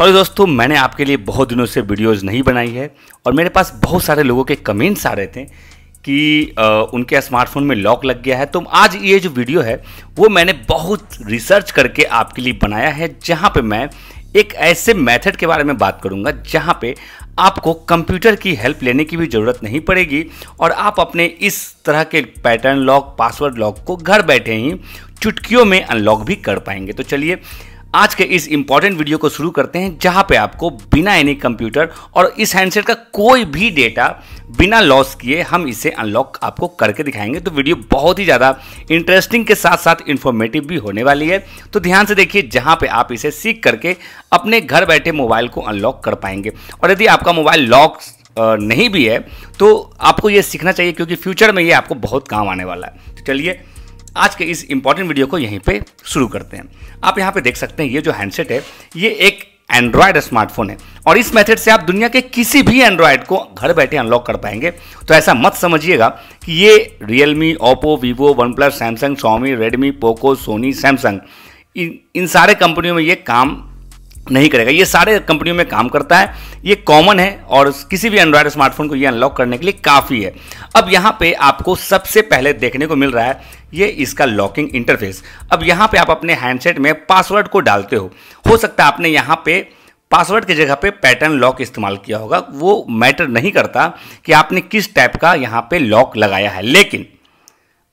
sorry दोस्तों मैंने आपके लिए बहुत दिनों से वीडियोस नहीं बनाई है और मेरे पास बहुत सारे लोगों के कमेंट्स आ रहे थे कि आ, उनके स्मार्टफोन में लॉक लग गया है तो आज ये जो वीडियो है वो मैंने बहुत रिसर्च करके आपके लिए बनाया है जहाँ पे मैं एक ऐसे मेथड के बारे में बात करूँगा जहाँ पे आपको कंप्यूटर की हेल्प लेने की भी ज़रूरत नहीं पड़ेगी और आप अपने इस तरह के पैटर्न लॉक पासवर्ड लॉक को घर बैठे ही चुटकियों में अनलॉक भी कर पाएंगे तो चलिए आज के इस इंपॉर्टेंट वीडियो को शुरू करते हैं जहां पे आपको बिना एनी कंप्यूटर और इस हैंडसेट का कोई भी डेटा बिना लॉस किए हम इसे अनलॉक आपको करके दिखाएंगे तो वीडियो बहुत ही ज़्यादा इंटरेस्टिंग के साथ साथ इन्फॉर्मेटिव भी होने वाली है तो ध्यान से देखिए जहाँ पे आप इसे सीख करके अपने घर बैठे मोबाइल को अनलॉक कर पाएंगे और यदि आपका मोबाइल लॉक नहीं भी है तो आपको ये सीखना चाहिए क्योंकि फ्यूचर में ये आपको बहुत काम आने वाला है तो चलिए आज के इस इंपॉर्टेंट वीडियो को यहीं पे शुरू करते हैं आप यहाँ पे देख सकते हैं ये जो हैंडसेट है ये एक एंड्रॉयड स्मार्टफोन है और इस मेथड से आप दुनिया के किसी भी एंड्रॉयड को घर बैठे अनलॉक कर पाएंगे तो ऐसा मत समझिएगा कि ये Realme Oppo Vivo OnePlus Samsung Xiaomi Redmi Poco Sony Samsung इन इन सारे कंपनियों में ये काम नहीं करेगा ये सारे कंपनियों में काम करता है ये कॉमन है और किसी भी एंड्रॉयड स्मार्टफोन को ये अनलॉक करने के लिए काफ़ी है अब यहाँ पे आपको सबसे पहले देखने को मिल रहा है ये इसका लॉकिंग इंटरफेस अब यहाँ पे आप अपने हैंडसेट में पासवर्ड को डालते हो हो सकता है आपने यहाँ पे पासवर्ड की जगह पे पैटर्न लॉक इस्तेमाल किया होगा वो मैटर नहीं करता कि आपने किस टाइप का यहाँ पे लॉक लगाया है लेकिन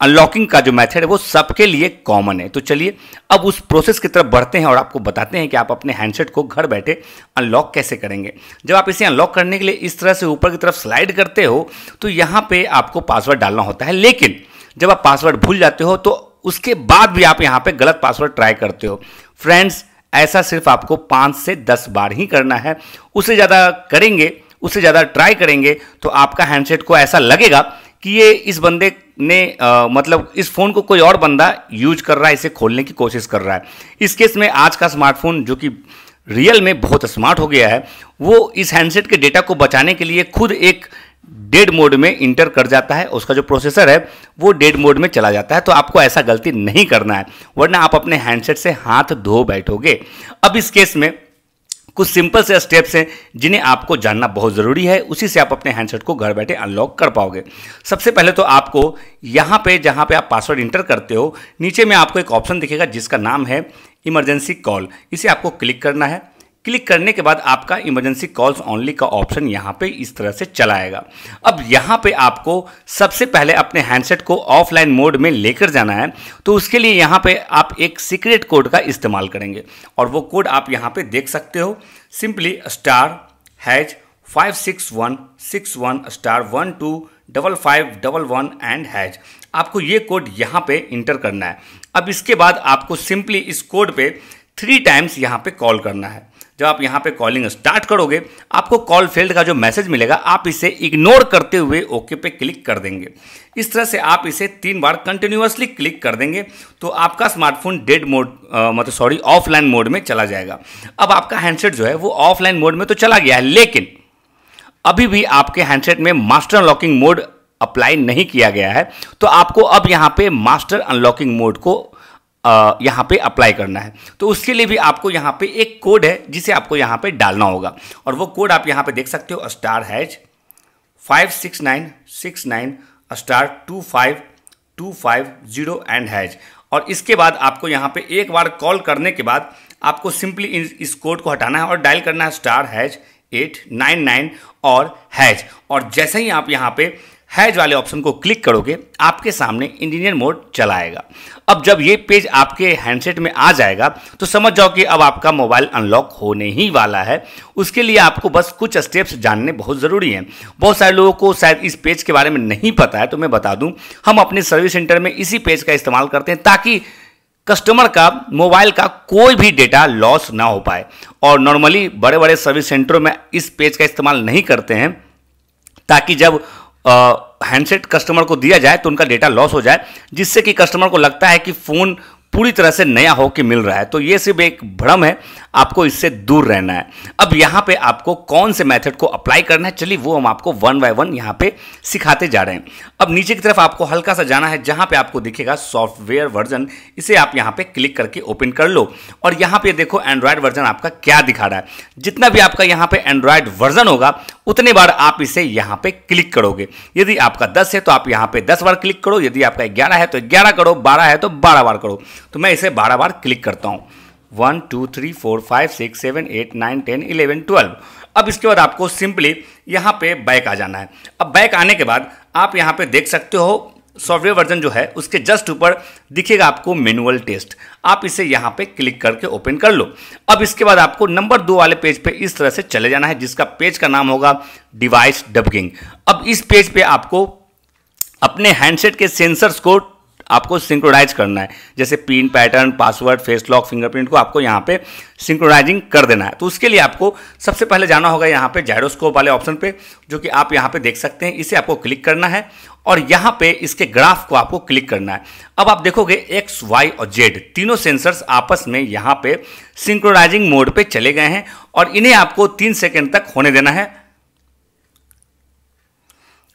अनलॉकिंग का जो मेथड है वो सबके लिए कॉमन है तो चलिए अब उस प्रोसेस की तरफ बढ़ते हैं और आपको बताते हैं कि आप अपने हैंडसेट को घर बैठे अनलॉक कैसे करेंगे जब आप इसे अनलॉक करने के लिए इस तरह से ऊपर की तरफ स्लाइड करते हो तो यहाँ पे आपको पासवर्ड डालना होता है लेकिन जब आप पासवर्ड भूल जाते हो तो उसके बाद भी आप यहाँ पर गलत पासवर्ड ट्राई करते हो फ्रेंड्स ऐसा सिर्फ आपको पाँच से दस बार ही करना है उससे ज़्यादा करेंगे उससे ज़्यादा ट्राई करेंगे तो आपका हैंडसेट को ऐसा लगेगा कि ये इस बंदे ने आ, मतलब इस फ़ोन को कोई और बंदा यूज कर रहा है इसे खोलने की कोशिश कर रहा है इस केस में आज का स्मार्टफोन जो कि रियल में बहुत स्मार्ट हो गया है वो इस हैंडसेट के डेटा को बचाने के लिए खुद एक डेड मोड में इंटर कर जाता है उसका जो प्रोसेसर है वो डेड मोड में चला जाता है तो आपको ऐसा गलती नहीं करना है वरना आप अपने हैंडसेट से हाथ धो बैठोगे अब इस केस में कुछ सिंपल से स्टेप्स हैं जिन्हें आपको जानना बहुत ज़रूरी है उसी से आप अपने हैंडसेट को घर बैठे अनलॉक कर पाओगे सबसे पहले तो आपको यहाँ पे जहाँ पे आप पासवर्ड इंटर करते हो नीचे में आपको एक ऑप्शन दिखेगा जिसका नाम है इमरजेंसी कॉल इसे आपको क्लिक करना है क्लिक करने के बाद आपका इमरजेंसी कॉल्स ऑनली का ऑप्शन यहाँ पे इस तरह से चला आएगा अब यहाँ पे आपको सबसे पहले अपने हैंडसेट को ऑफलाइन मोड में लेकर जाना है तो उसके लिए यहाँ पे आप एक सीक्रेट कोड का इस्तेमाल करेंगे और वो कोड आप यहाँ पे देख सकते हो simply star hash five six one six one star one two double five double one and hash आपको ये कोड यहाँ पे इंटर करना है अब इसके बाद आपको सिंपली इस कोड पे थ्री टाइम्स यहाँ पे कॉल करना है जब आप यहाँ पे कॉलिंग स्टार्ट करोगे आपको कॉल फील्ड का जो मैसेज मिलेगा आप इसे इग्नोर करते हुए ओके पे क्लिक कर देंगे इस तरह से आप इसे तीन बार कंटिन्यूसली क्लिक कर देंगे तो आपका स्मार्टफोन डेड मोड मतलब सॉरी ऑफलाइन मोड में चला जाएगा अब आपका हैंडसेट जो है वो ऑफलाइन मोड में तो चला गया है लेकिन अभी भी आपके हैंडसेट में मास्टर लॉकिंग मोड अप्लाई नहीं किया गया है तो आपको अब यहाँ पे मास्टर अनलॉकिंग मोड को यहाँ पे अप्लाई करना है तो उसके लिए भी आपको यहाँ पे एक कोड है जिसे आपको यहाँ पे डालना होगा और वो कोड आप यहाँ पे देख सकते हो star hash five six nine six nine star two five two five zero and hash और इसके बाद आपको यहाँ पे एक बार कॉल करने के बाद आपको सिंपली इस कोड को हटाना है और डायल करना है star hash eight nine nine और हैज और जैसे ही आप यहाँ पे हैज वाले ऑप्शन को क्लिक करोगे आपके सामने इंजीनियर मोड चलाएगा अब जब ये पेज आपके हैंडसेट में आ जाएगा तो समझ जाओ कि अब आपका मोबाइल अनलॉक होने ही वाला है उसके लिए आपको बस कुछ स्टेप्स जानने बहुत ज़रूरी हैं बहुत सारे लोगों को शायद इस पेज के बारे में नहीं पता है तो मैं बता दूं हम अपने सर्विस सेंटर में इसी पेज का इस्तेमाल करते हैं ताकि कस्टमर का मोबाइल का कोई भी डेटा लॉस ना हो पाए और नॉर्मली बड़े बड़े सर्विस सेंटरों में इस पेज का इस्तेमाल नहीं करते हैं ताकि जब हैंडसेट कस्टमर को दिया जाए तो उनका डेटा लॉस हो जाए जिससे कि कस्टमर को लगता है कि फ़ोन पूरी तरह से नया हो के मिल रहा है तो ये सिर्फ एक भ्रम है आपको इससे दूर रहना है अब यहां पे आपको कौन से मेथड को अप्लाई करना है चलिए वो हम आपको वन बाय वन यहां पे सिखाते जा रहे हैं अब नीचे की तरफ आपको हल्का सा जाना है जहां पे आपको दिखेगा सॉफ्टवेयर वर्जन इसे आप यहां पे क्लिक करके ओपन कर लो और यहां पे देखो एंड्रॉयड वर्जन आपका क्या दिखा रहा है जितना भी आपका यहां पे एंड्रॉयड वर्जन होगा उतने बार आप इसे यहां पे क्लिक करोगे यदि आपका दस है तो आप यहां पे दस बार क्लिक करो यदि आपका ग्यारह है तो ग्यारह करो बारह है तो बारह बार करो तो मैं इसे बारह बार क्लिक करता हूं one two three four five six seven eight nine ten eleven twelve अब इसके बाद आपको सिंपली यहाँ पे बैक आ जाना है अब बैक आने के बाद आप यहाँ पे देख सकते हो सॉफ्टवेयर वर्जन जो है उसके जस्ट ऊपर दिखेगा आपको मैनुअल टेस्ट आप इसे यहाँ पे क्लिक करके ओपन कर लो अब इसके बाद आपको नंबर दो वाले पेज पे इस तरह से चले जाना है जिसका पेज का नाम होगा डिवाइस डबकिंग अब इस पेज पे आपको अपने हैंडसेट के सेंसर्स को आपको सिंक्रोनाइज करना है जैसे PIN pattern password face lock fingerprint को आपको यहाँ पे सिंक्रोनाइजिंग कर देना है तो उसके लिए आपको सबसे पहले जाना होगा यहाँ पे जायरोस्कोप वाले ऑप्शन पे जो कि आप यहाँ पे देख सकते हैं इसे आपको क्लिक करना है और यहाँ पे इसके ग्राफ को आपको क्लिक करना है अब आप देखोगे एक्स वाई और जेड तीनों सेंसर्स आपस में यहाँ पे सिंक्रोनाइजिंग मोड पे चले गए हैं और इन्हें आपको तीन सेकेंड तक होने देना है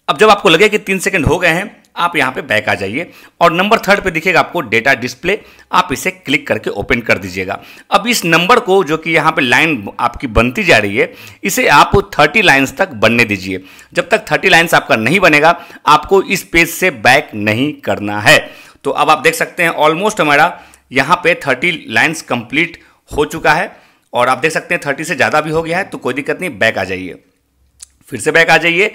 अब जब आपको लगे कि तीन सेकेंड हो गए हैं आप यहाँ पे बैक आ जाइए और नंबर थर्ड पे दिखेगा आपको डेटा डिस्प्ले आप इसे क्लिक करके ओपन कर दीजिएगा अब इस नंबर को जो कि यहाँ पे लाइन आपकी बनती जा रही है इसे आप थर्टी लाइन्स तक बनने दीजिए जब तक थर्टी लाइन्स आपका नहीं बनेगा आपको इस पेज से बैक नहीं करना है तो अब आप देख सकते हैं ऑलमोस्ट हमारा यहाँ पे थर्टी लाइन्स कंप्लीट हो चुका है और आप देख सकते हैं थर्टी से ज़्यादा भी हो गया है तो कोई दिक्कत नहीं बैक आ जाइए फिर से बैक आ जाइए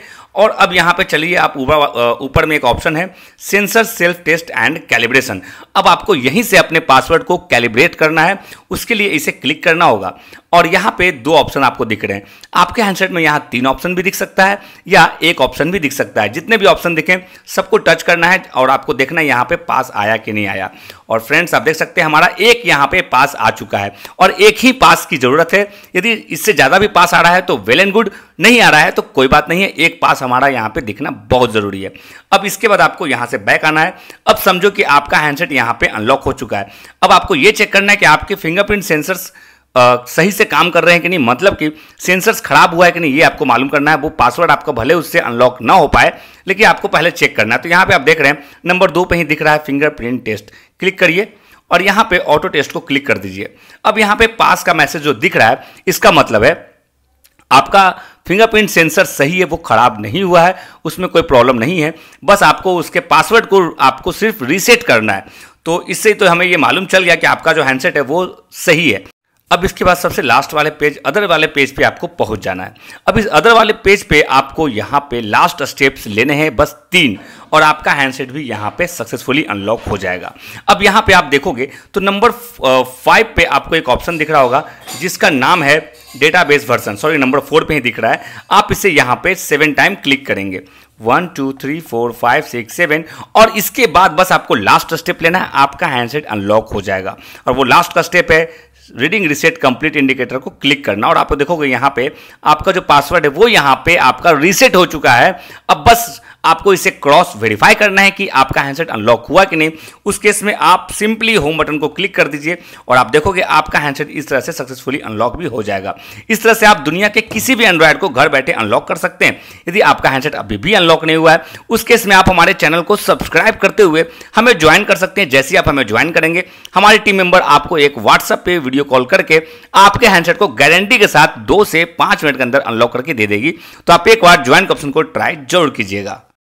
और अब यहाँ पे चलिए आप ऊपर ऊपर में एक ऑप्शन है sensor self test and calibration अब आपको यहीं से अपने पासवर्ड को कैलिब्रेट करना है उसके लिए इसे क्लिक करना होगा और यहाँ पे दो ऑप्शन आपको दिख रहे हैं आपके हैंडसेट में यहाँ तीन ऑप्शन भी दिख सकता है या एक ऑप्शन भी दिख सकता है जितने भी ऑप्शन दिखें सबको टच करना है और आपको देखना है यहाँ पे पास आया कि नहीं आया और फ्रेंड्स आप देख सकते हैं हमारा एक यहाँ पे पास आ चुका है और एक ही पास की ज़रूरत है यदि इससे ज़्यादा भी पास आ रहा है तो वेल एंड गुड नहीं आ रहा है तो कोई बात नहीं है एक पास हमारा यहाँ पे दिखना बहुत ज़रूरी है अब इसके बाद आपको यहाँ से बैक आना है अब समझो कि आपका हैंडसेट यहाँ पे अनलॉक हो चुका है अब आपको ये चेक करना है कि आपके फिंगरप्रिंट सेंसर्स आ, सही से काम कर रहे हैं कि नहीं मतलब कि सेंसर्स खराब हुआ है कि नहीं ये आपको मालूम करना है वो पासवर्ड आपका भले उससे अनलॉक ना हो पाए लेकिन आपको पहले चेक करना है तो यहाँ पर आप देख रहे हैं नंबर दो पर ही दिख रहा है फिंगरप्रिंट टेस्ट क्लिक करिए और यहाँ पे ऑटो टेस्ट को क्लिक कर दीजिए अब यहाँ पे पास का मैसेज जो दिख रहा है इसका मतलब है आपका फिंगरप्रिंट सेंसर सही है वो ख़राब नहीं हुआ है उसमें कोई प्रॉब्लम नहीं है बस आपको उसके पासवर्ड को आपको सिर्फ रीसेट करना है तो इससे तो हमें ये मालूम चल गया कि आपका जो हैंडसेट है वो सही है अब इसके बाद सबसे लास्ट वाले पेज अदर वाले पेज पे आपको पहुंच जाना है अब इस अदर वाले पेज पे आपको यहाँ पे लास्ट स्टेप्स लेने हैं बस तीन और आपका हैंडसेट भी यहाँ पे सक्सेसफुली अनलॉक हो जाएगा अब यहाँ पे आप देखोगे तो नंबर फाइव पे आपको एक ऑप्शन दिख रहा होगा जिसका नाम है database version sorry number four पे ही दिख रहा है आप इसे यहाँ पे सेवन टाइम क्लिक करेंगे one two three four five six seven और इसके बाद बस आपको लास्ट स्टेप लेना है आपका हैंडसेट अनलॉक हो जाएगा और वो लास्ट का स्टेप है रीडिंग रिसेट कंप्लीट इंडिकेटर को क्लिक करना और आप तो देखोगे यहाँ पे आपका जो पासवर्ड है वो यहाँ पे आपका रीसेट हो चुका है अब बस आपको इसे क्रॉस वेरीफाई करना है कि आपका हैंडसेट अनलॉक हुआ कि नहीं उस केस में आप सिंपली होम बटन को क्लिक कर दीजिए और आप देखोगे आपका हैंडसेट इस तरह से सक्सेसफुली अनलॉक भी हो जाएगा इस तरह से आप दुनिया के किसी भी एंड्रॉयड को घर बैठे अनलॉक कर सकते हैं यदि आपका हैंडसेट अभी भी अनलॉक नहीं हुआ है उस केस में आप हमारे चैनल को सब्सक्राइब करते हुए हमें ज्वाइन कर सकते हैं जैसे आप हमें ज्वाइन करेंगे हमारे टीम मेंबर आपको एक व्हाट्सएप पे वीडियो कॉल करके आपके हैंडसेट को गारंटी के साथ दो से पांच मिनट के अंदर अनलॉक करके दे देगी तो आप एक बार ज्वाइन ऑप्शन को ट्राई जरूर कीजिएगा